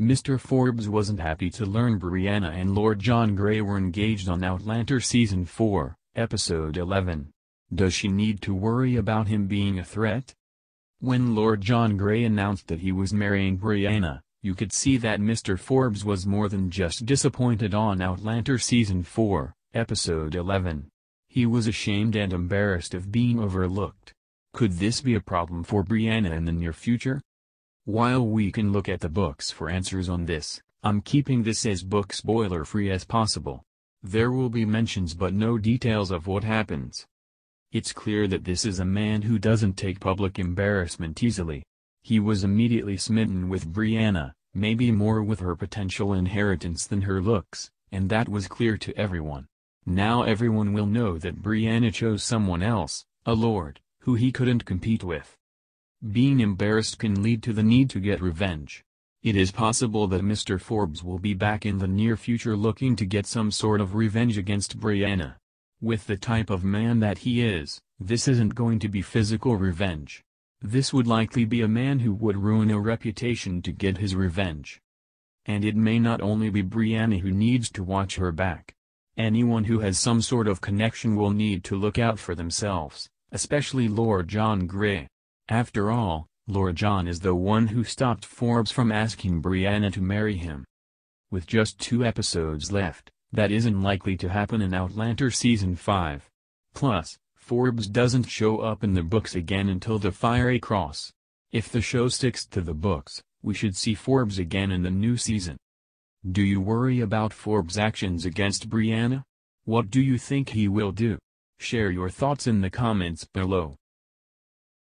Mr. Forbes wasn't happy to learn Brianna and Lord John Gray were engaged on Outlander Season 4, Episode 11. Does she need to worry about him being a threat? When Lord John Gray announced that he was marrying Brianna, you could see that Mr. Forbes was more than just disappointed on Outlander Season 4, Episode 11. He was ashamed and embarrassed of being overlooked. Could this be a problem for Brianna in the near future? While we can look at the books for answers on this, I'm keeping this as book spoiler free as possible. There will be mentions but no details of what happens. It's clear that this is a man who doesn't take public embarrassment easily. He was immediately smitten with Brianna, maybe more with her potential inheritance than her looks, and that was clear to everyone. Now everyone will know that Brianna chose someone else, a lord, who he couldn't compete with. Being embarrassed can lead to the need to get revenge. It is possible that Mr. Forbes will be back in the near future looking to get some sort of revenge against Brianna. With the type of man that he is, this isn't going to be physical revenge. This would likely be a man who would ruin a reputation to get his revenge. And it may not only be Brianna who needs to watch her back. Anyone who has some sort of connection will need to look out for themselves, especially Lord John Grey. After all, Lord John is the one who stopped Forbes from asking Brianna to marry him. With just two episodes left, that isn't likely to happen in Outlander Season 5. Plus, Forbes doesn't show up in the books again until the Fiery Cross. If the show sticks to the books, we should see Forbes again in the new season. Do you worry about Forbes' actions against Brianna? What do you think he will do? Share your thoughts in the comments below.